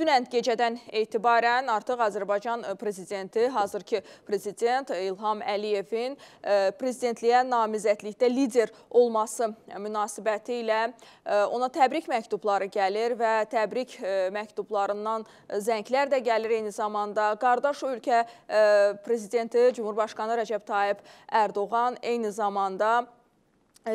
Dünən gecədən etibarən artıq Azərbaycan prezidenti, hazır ki, prezident İlham Əliyevin e, prezidentliyə namizədlikdə lider olması münasibəti ilə e, ona təbrik məktubları gəlir və təbrik e, məktublarından zənglər də gəlir eyni zamanda. Qardaş ölkə prezidenti Cumhurbaşqanı Rəcəb Tayyib Ərdoğan eyni zamanda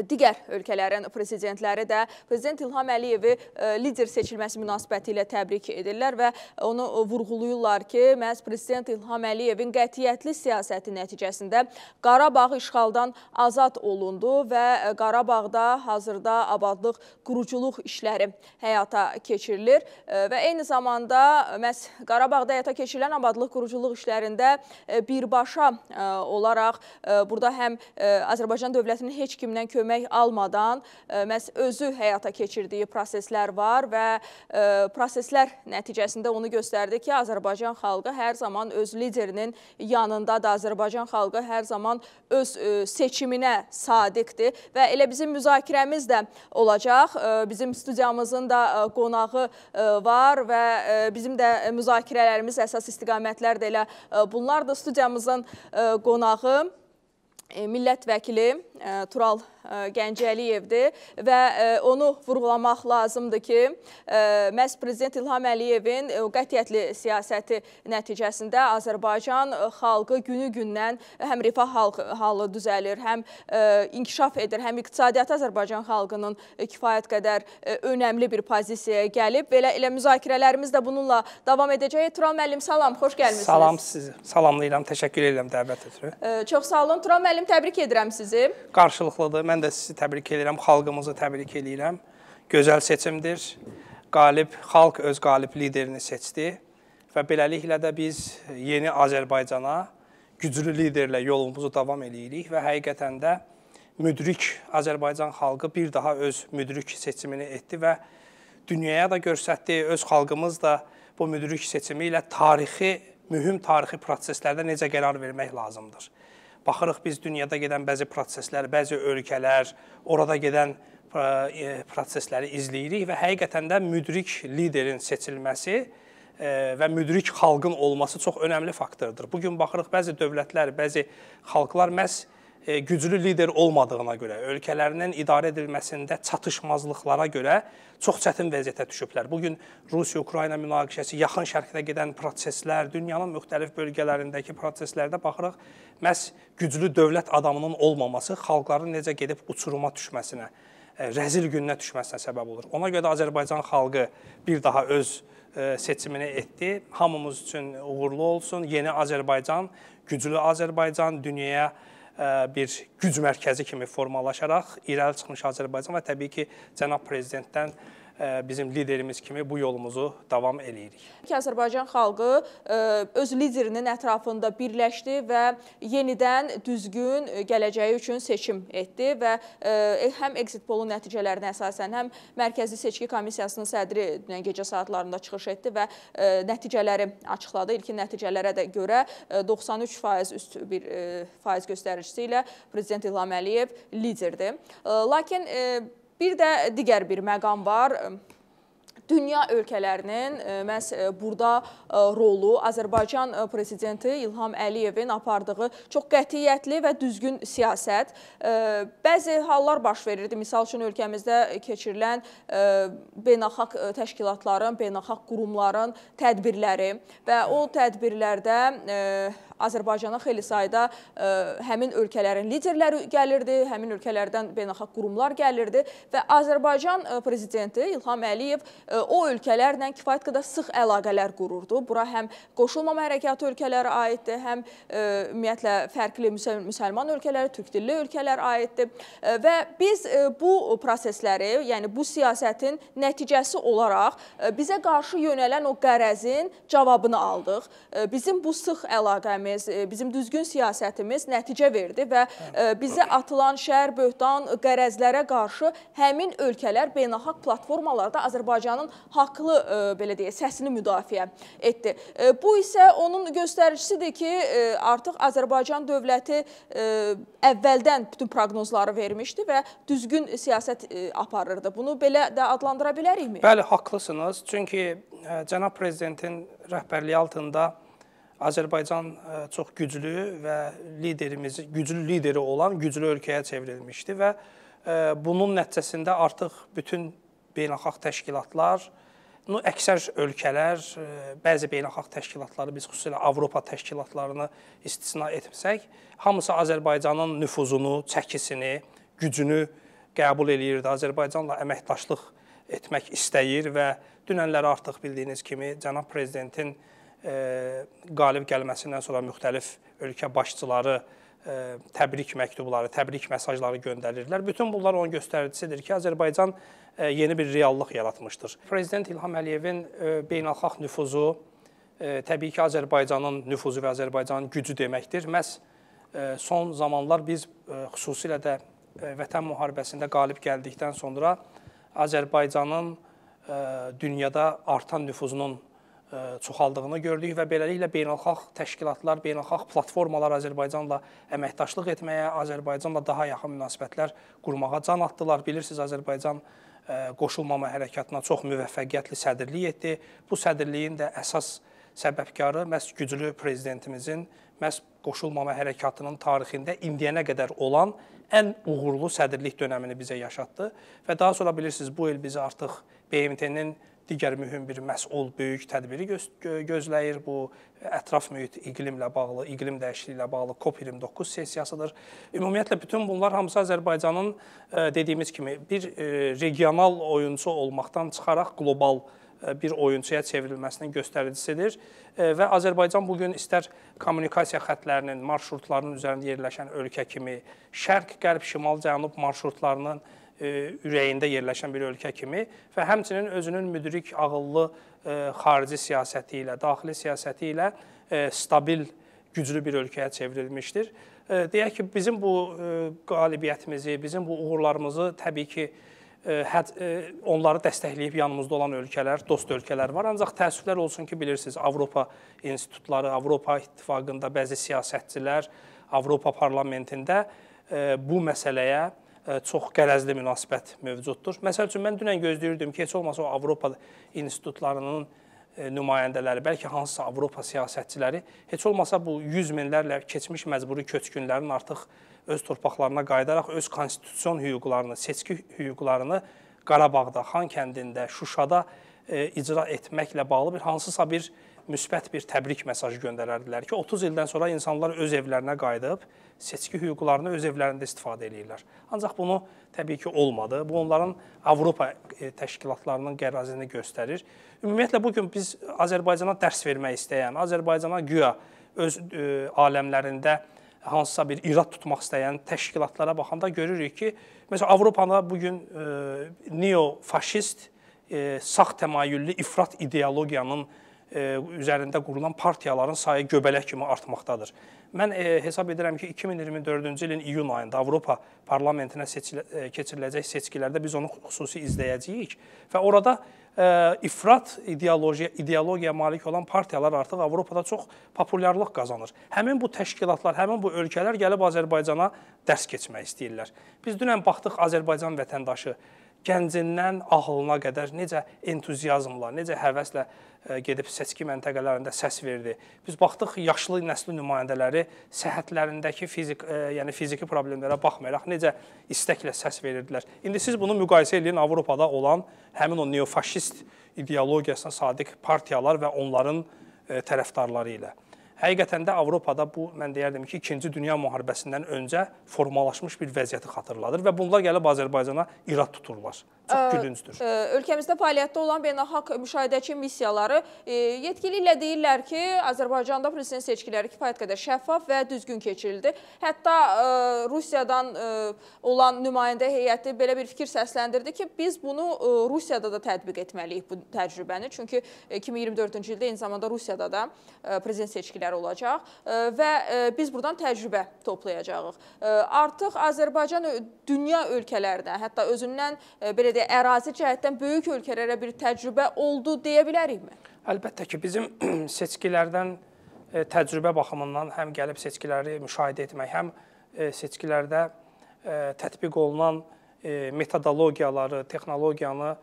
Digər ölkələrin prezidentləri də prezident İlham Əliyevi lider seçilməsi münasibəti ilə təbrik edirlər və onu vurğuluyurlar ki, məhz prezident İlham Əliyevin qətiyyətli siyasəti nəticəsində Qarabağ işğaldan azad olundu və Qarabağda hazırda abadlıq, quruculuq işləri həyata keçirilir və eyni zamanda məhz Qarabağda həyata keçirilən abadlıq, quruculuq işlərində birbaşa olaraq burada həm Azərbaycan dövlətinin heç kimdən külədir, kömək almadan e, məhz özü həyata keçirdiyi proseslər var və e, proseslər nəticəsində onu göstərdi ki, Azərbaycan xalqı hər zaman öz liderinin yanındadır. Azərbaycan xalqı hər zaman öz e, seçiminə sadiqdir və elə bizim müzakirəmiz də olacaq. Bizim studiyamızın da qonağı var və bizim də müzakirələrimiz əsas istiqamətlər də elə bunlardır. Studiyamızın qonağı E, millət vəkili e, Tural e, Gəncəliyevdir və onu vurğulamaq lazımdır ki, məhz Prezident İlham Əliyevin qətiyyətli siyasəti nəticəsində Azərbaycan xalqı günü-gündən həm rifah halı düzəlir, həm inkişaf edir, həm iqtisadiyyatı Azərbaycan xalqının kifayət qədər önəmli bir pozisiyaya gəlib. Belə elə müzakirələrimiz də bununla davam edəcək. Tural müəllim, salam, xoş gəlmişsiniz. Salam sizə, salamlayıram, təşəkkür edirəm dəvət üçün. Çox sağ olun. Tural müəllim, müəllim, təbrik edirəm sizi. Qarşılıqlıdır. Mən də sizi təbrik edirəm, xalqımızı təbrik edirəm. Gözəl seçimdir. Qalib xalq öz qalib liderini seçdi və beləliklə də biz yeni Azərbaycana güclü liderlə yolumuzu davam eləyirik və həqiqətən də müdrik Azərbaycan xalqı bir daha öz müdrik seçimini etdi və dünyaya da göstərdi, öz xalqımız da bu müdrik seçimi ilə tarixi mühüm tarixi proseslərdə necə qərar vermək lazımdır. Baxırıq biz dünyada gedən bəzi proseslər, bəzi ölkələr, orada gedən e, prosesləri izləyirik və həqiqətən də müdrik liderin seçilməsi e, və müdrik xalqın olması çox önəmli faktordur. Bu gün baxırıq bəzi dövlətlər, bəzi xalqlar məhz E, güclü lider olmadığına görə, ölkələrinin idarə edilməsində çatışmazlıqlara görə çox çətin vəziyyətə düşüblər. Bu gün Rusiya-Ukrayna münaqişəsi, yaxın şərqdə gedən proseslər, dünyanın müxtəlif bölgələrindəki proseslərdə baxırıq, məs güclü dövlət adamının olmaması xalqların necə gedib uçuruma düşməsinə, e, rəzil gününə düşməsinə səbəb olur. Ona görə də Azərbaycan xalqı bir daha öz e, seçimini etdi. Hamımız üçün uğurlu olsun. Yeni Azərbaycan, güclü Azərbaycan dünyaya E, bir güc mərkəzi kimi formalaşaraq irəli çıxmış Azərbaycan və təbii ki, cənab prezidentdən bizim liderimiz kimi bu yolumuzu davam eləyirik. Ki, Azərbaycan xalqı e, öz liderinin ətrafında birləşdi və yenidən düzgün gələcəyi üçün seçim etdi və e, e, həm exit polun nəticələrinə əsasən, həm Mərkəzi Seçki Komissiyasının sədri dünən gecə saatlarında çıxış etdi və nəticələri açıqladı. İlkin nəticələrə də görə 93% üst bir faiz göstəricisi ilə Prezident İlham Əliyev liderdir. Lakin Bir də digər bir məqam var dünya ölkələrinin e, məhz e, burada e, rolu Azərbaycan prezidenti İlham Əliyevin apardığı çox qətiyyətli və düzgün siyasət. Bəzi hallar baş verirdi. Misal üçün ölkəmizdə keçirilən beynəlxalq təşkilatların, beynəlxalq qurumların tədbirləri və o tədbirlərdə Azərbaycana xeyli sayda e, həmin ölkələrin liderləri gəlirdi, həmin ölkələrdən beynəlxalq qurumlar gəlirdi və Azərbaycan e, prezidenti İlham Əliyev e, o ölkələrlə kifayət qədər sıx əlaqələr qururdu. Bura həm qoşulmama hərəkatı ölkələri aiddir, həm ümumiyyətlə fərqli müsəlman ölkələri, türk dilli ölkələr aiddir və biz bu prosesləri, yəni bu siyasətin nəticəsi olaraq bizə qarşı yönələn o qərəzin cavabını aldıq. Bizim bu sıx əlaqəmiz siyasətimiz, e, bizim düzgün siyasətimiz nəticə verdi və e, bizə atılan şəhər böhtan qərəzlərə qarşı həmin ölkələr beynəlxalq platformalarda Azərbaycanın haqlı e, belə deyə səsini müdafiə etdi. Bu isə onun göstəricisidir ki, artıq Azərbaycan dövləti əvvəldən bütün proqnozları vermişdi və düzgün siyasət aparırdı. Bunu belə də adlandıra bilərikmi? Bəli, haqlısınız. Çünki cənab prezidentin rəhbərliyi altında Azərbaycan e, çox güclü və liderimiz, güclü lideri olan güclü ölkəyə çevrilmişdi və e, bunun nəticəsində artıq bütün beynəlxalq təşkilatlar, nu əksər ölkələr, e, bəzi beynəlxalq təşkilatları, biz xüsusilə Avropa təşkilatlarını istisna etməsək, hamısı Azərbaycanın nüfuzunu, çəkisini, gücünü qəbul eləyirdi. Azərbaycanla əməkdaşlıq etmək istəyir və dünənləri artıq bildiyiniz kimi cənab prezidentin qalib gəlməsindən sonra müxtəlif ölkə başçıları təbrik məktubları, təbrik mesajları göndərirlər. Bütün bunlar onun göstəricisidir ki, Azərbaycan yeni bir reallıq yaratmışdır. Prezident İlham Əliyevin beynəlxalq nüfuzu təbii ki, Azərbaycanın nüfuzu və Azərbaycanın gücü deməkdir. Məs son zamanlar biz xüsusilə də Vətən müharibəsində qalib gəldikdən sonra Azərbaycanın dünyada artan nüfuzunun çoxaldığını gördük və beləliklə beynəlxalq təşkilatlar, beynəlxalq platformalar Azərbaycanla əməkdaşlıq etməyə, Azərbaycanla daha yaxın münasibətlər qurmağa can atdılar. Bilirsiniz, Azərbaycan qoşulmama hərəkatına çox müvəffəqiyyətli sədrlik etdi. Bu sədrliyin də əsas səbəbkarı məhz güclü prezidentimizin məhz qoşulmama hərəkatının tarixində indiyənə qədər olan ən uğurlu sədrlik dönəmini bizə yaşatdı və daha sonra bilirsiniz bu il bizi artıq BMT-nin digər mühüm bir məs'ul böyük tədbiri göz gözləyir. Bu e, ətraf mühit iqlimlə bağlı, iqlim dəyişikliyi ilə bağlı COP29 sessiyasıdır. Ümumiyyətlə bütün bunlar hamısı Azərbaycanın e, dediyimiz kimi bir e, regional oyunçu olmaqdan çıxaraq qlobal bir oyunçuya çevrilməsinin göstəricisidir və Azərbaycan bu gün istər kommunikasiya xətlərinin, marşrutlarının üzərində yerləşən ölkə kimi şərq, qərb, şimal, cənub marşrutlarının E, ürəyində yerləşən bir ölkə kimi və həmçinin özünün müdrik, ağıllı e, xarici siyasəti ilə, daxili siyasəti ilə e, stabil, güclü bir ölkəyə çevrilmişdir. Deyək ki, bizim bu qalibiyyətimizi, bizim bu uğurlarımızı təbii ki, onları dəstəkləyib yanımızda olan ölkələr, dost ölkələr var. Ancaq təəssüflər olsun ki, bilirsiniz, Avropa institutları, Avropa İttifaqında bəzi siyasətçilər, Avropa parlamentində bu məsələyə çox qərəzli münasibət mövcuddur. Məsəl üçün mən dünən gözləyirdim ki, heç olmasa o Avropa institutlarının nümayəndələri, bəlkə hansısa Avropa siyasətçiləri heç olmasa bu 100 minlərlə keçmiş məcburi köçkünlərin artıq öz torpaqlarına qayıdaraq öz konstitusion hüquqlarını, seçki hüquqlarını Qarabağda, Xan kəndində, Şuşada e, icra etməklə bağlı bir hansısa bir e, müsbət bir təbrik mesajı göndərərdilər ki, 30 ildən sonra insanlar öz evlərinə qayıdıb seçki hüquqlarını öz evlərində istifadə edirlər. Ancaq bunu təbii ki, olmadı. Bu onların Avropa e, təşkilatlarının qərazini göstərir. Ümumiyyətlə bu gün biz Azərbaycana dərs vermək istəyən, Azərbaycana güya öz ə, e, aləmlərində hansısa bir irad tutmaq istəyən təşkilatlara baxanda görürük ki, məsələn Avropada bu gün e, neo-faşist, sağ təmayüllü ifrat ideologiyanın E, üzərində qurulan partiyaların sayı göbələk kimi artmaqdadır. Mən e, hesab edirəm ki, 2024-cü ilin iyun ayında Avropa parlamentinə e, keçiriləcək seçkilərdə biz onu xüsusi izləyəcəyik və orada ifrat ideologiya ideologiyaya malik olan partiyalar artıq Avropada çox populyarlıq qazanır. Həmin bu təşkilatlar, həmin bu ölkələr gəlib Azərbaycana dərs keçmək istəyirlər. Biz dünən baxdıq Azərbaycan vətəndaşı gəncindən ağlına qədər necə entuziazmla, necə həvəslə e, gedib seçki məntəqələrində səs verdi. Biz baxdıq yaşlı nəsli nümayəndələri səhhətlərindəki fizik, e, yəni fiziki problemlərə baxmayaraq necə istəklə səs verirdilər. İndi siz bunu müqayisə edin Avropada olan həmin o neofaşist ideologiyasına sadiq partiyalar və onların e, tərəfdarları ilə. Həqiqətən də Avropada bu mən deyərdim ki, 2-ci dünya müharibəsindən öncə formalaşmış bir vəziyyəti xatırladır və bunlar gəlib Azərbaycana irad tuturlar çox gülüncdür. E, ölkəmizdə fəaliyyətdə olan beynəlxalq müşahidəçi missiyaları e, yetkililiklə deyirlər ki, Azərbaycanda prezident seçkiləri kifayət qədər şəffaf və düzgün keçirildi. Hətta e, Rusiyadan olan nümayəndə heyəti belə bir fikir səsləndirdi ki, biz bunu Rusiyada da tətbiq etməliyik bu təcrübəni. Çünki 2024-cü ildə eyni zamanda Rusiyada da prezident seçkiləri olacaq və biz buradan təcrübə toplayacağıq. Artıq Azərbaycan dünya ölkələrinə, hətta özündən belə Türkiyədə ərazi cəhətdən böyük ölkələrə bir təcrübə oldu deyə bilərikmi? Əlbəttə ki, bizim seçkilərdən e, təcrübə baxımından həm gəlib seçkiləri müşahidə etmək, həm e, seçkilərdə e, tətbiq olunan metodologiyaları, texnologiyanı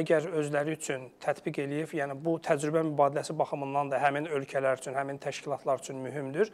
əgər özləri üçün tətbiq eləyib, yəni bu təcrübə mübadiləsi baxımından da həmin ölkələr üçün, həmin təşkilatlar üçün mühümdür.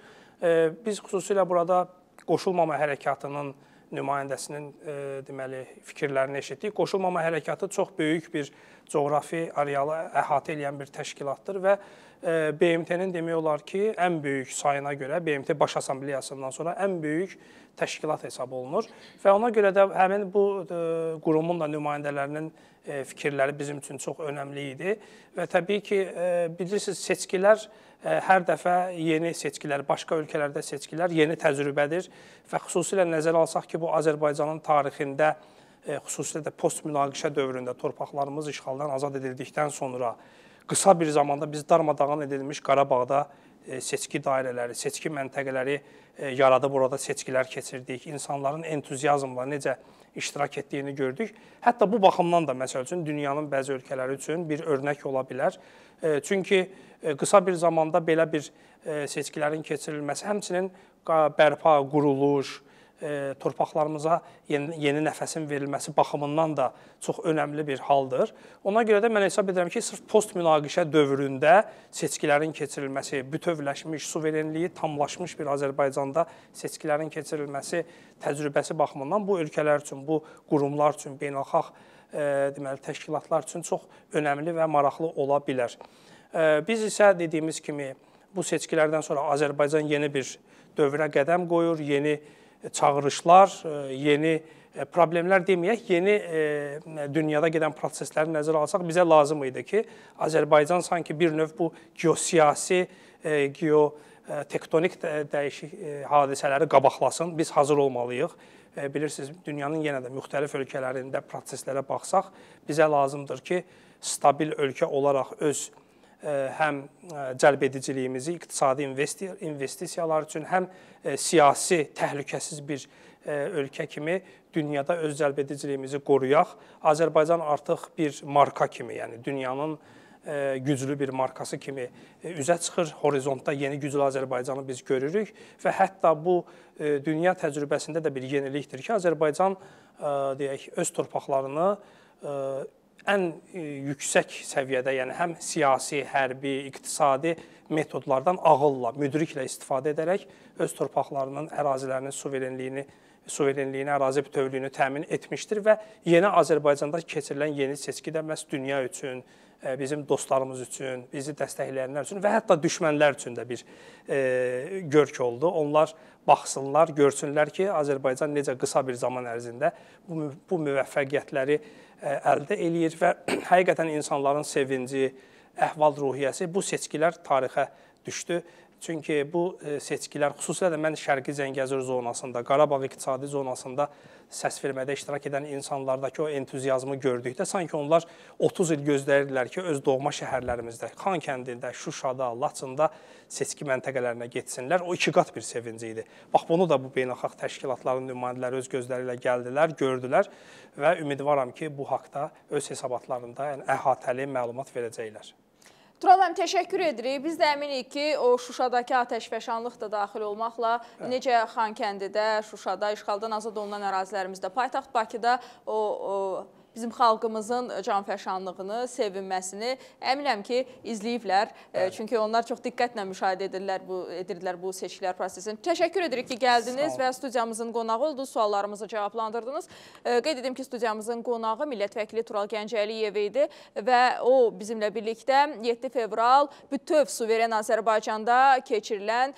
Biz xüsusilə burada qoşulmama hərəkatının nümayəndəsinin e, deməli fikirlərini eşitdik. Qoşulmama hərəkatı çox böyük bir coğrafi arealı əhatə edən bir təşkilatdır və BMT-nin demək olar ki, ən böyük sayına görə, BMT Baş Assambleyasından sonra ən böyük təşkilat hesab olunur və ona görə də həmin bu e, qurumun da nümayəndələrinin e, fikirləri bizim üçün çox önəmli idi və təbii ki, e, bilirsiniz, seçkilər hər dəfə yeni seçkilər, başqa ölkələrdə seçkilər yeni təcrübədir və xüsusilə nəzərə alsaq ki, bu Azərbaycanın tarixində xüsusilə də post münaqişə dövründə torpaqlarımız işğaldan azad edildikdən sonra qısa bir zamanda biz darmadağın edilmiş Qarabağda e, seçki dairələri, seçki məntiqələri e, yaradıb orada seçkilər keçirdik. İnsanların entuziazmla necə iştirak etdiyini gördük. Hətta bu baxımdan da məsəl üçün dünyanın bəzi ölkələri üçün bir örnək ola bilər. E, çünki qısa bir zamanda belə bir seçkilərin keçirilməsi həmçinin bərpa, quruluş, e, torpaqlarımıza yeni, yeni nəfəsin verilməsi baxımından da çox önəmli bir haldır. Ona görə də mən hesab edirəm ki, sırf post münaqişə dövründə seçkilərin keçirilməsi, bütövləşmiş, suverenliyi tamlaşmış bir Azərbaycanda seçkilərin keçirilməsi təcrübəsi baxımından bu ölkələr üçün, bu qurumlar üçün, beynəlxalq e, deməli təşkilatlar üçün çox önəmli və maraqlı ola bilər. E, biz isə dediyimiz kimi bu seçkilərdən sonra Azərbaycan yeni bir dövrə qədəm qoyur, yeni çağırışlar, e, yeni e, problemlər deməyək, yeni e, dünyada gedən prosesləri nəzərə alsaq bizə lazım idi ki, Azərbaycan sanki bir növ bu geosiyasi, geo tektonik dəyişik hadisələri qabaqlasın. Biz hazır olmalıyıq bilirsiniz, dünyanın yenə də müxtəlif ölkələrində proseslərə baxsaq, bizə lazımdır ki, stabil ölkə olaraq öz E, həm e, cəlbediciliyimizi iqtisadi investisiyalar üçün, həm e, siyasi təhlükəsiz bir ölkə kimi dünyada öz cəlbediciliyimizi qoruyaq. Azərbaycan artıq bir marka kimi, yəni dünyanın güclü bir markası kimi üzə çıxır. Horizontda yeni güclü Azərbaycanı biz görürük və hətta bu dünya təcrübəsində də bir yenilikdir ki, Azərbaycan deyək öz torpaqlarını ən e, yüksək səviyyədə, yəni həm siyasi, hərbi, iqtisadi metodlardan ağılla, müdriklə istifadə edərək öz torpaqlarının, ərazilərinin suverenliyini suverenliyini, ərazi bütövlüyünü təmin etmişdir və yeni Azərbaycanda keçirilən yeni seçki də məhz dünya üçün, e, bizim dostlarımız üçün, bizi dəstəkləyənlər üçün və hətta düşmənlər üçün də bir e, görk oldu. Onlar baxsınlar, görsünlər ki, Azərbaycan necə qısa bir zaman ərzində bu bu müvəffəqiyyətləri əldə eləyir və həqiqətən insanların sevinci, əhval-ruhiyyəsi bu seçkilər tarixə düşdü. Çünki bu e, seçkilər, xüsusilə də mən Şərqi Zəngəzur zonasında, Qarabağ iqtisadi zonasında səs vermədə iştirak edən insanlardakı o entuziazmı gördükdə sanki onlar 30 il gözləyirdilər ki, öz doğma şəhərlərimizdə, Xan kəndində, Şuşada, Laçında seçki məntəqələrinə getsinlər. O iki qat bir sevinci idi. Bax bunu da bu beynəlxalq təşkilatların nümayəndələri öz gözləri ilə gəldilər, gördülər və ümidvaram ki, bu haqqda öz hesabatlarında yəni əhatəli məlumat verəcəklər. Tural müəllim, təşəkkür edirik. Biz də əminik ki, o Şuşadakı atəşfəşanlıq da daxil olmaqla Hə. necə Xankəndidə, Şuşada işğaldan azad olunan ərazilərimizdə, paytaxt Bakıda o, o bizim xalqımızın e, canfəşanlığını, sevinməsini əminəm ki, izləyiblər. Bəli. E, çünki onlar çox diqqətlə müşahidə edirlər bu edirdilər bu seçkilər prosesini. Təşəkkür edirik ki, gəldiniz və studiyamızın qonağı oldunuz, suallarımızı cavablandırdınız. E, qeyd edim ki, studiyamızın qonağı millət vəkili Tural Gəncəliyev idi və o bizimlə birlikdə 7 fevral bütöv suveren Azərbaycanda keçirilən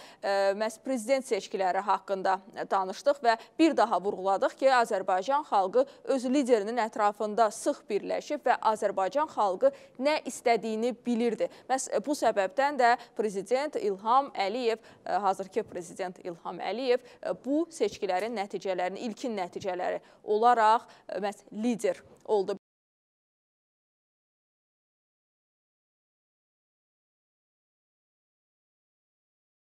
məhz prezident seçkiləri haqqında danışdıq və bir daha vurğuladıq ki, Azərbaycan xalqı öz liderinin ətrafında ətrafında sıx birləşib və Azərbaycan xalqı nə istədiyini bilirdi. Məs e, bu səbəbdən də prezident İlham Əliyev, e, hazırki prezident İlham Əliyev e, bu seçkilərin nəticələrini, ilkin nəticələri olaraq məs lider oldu.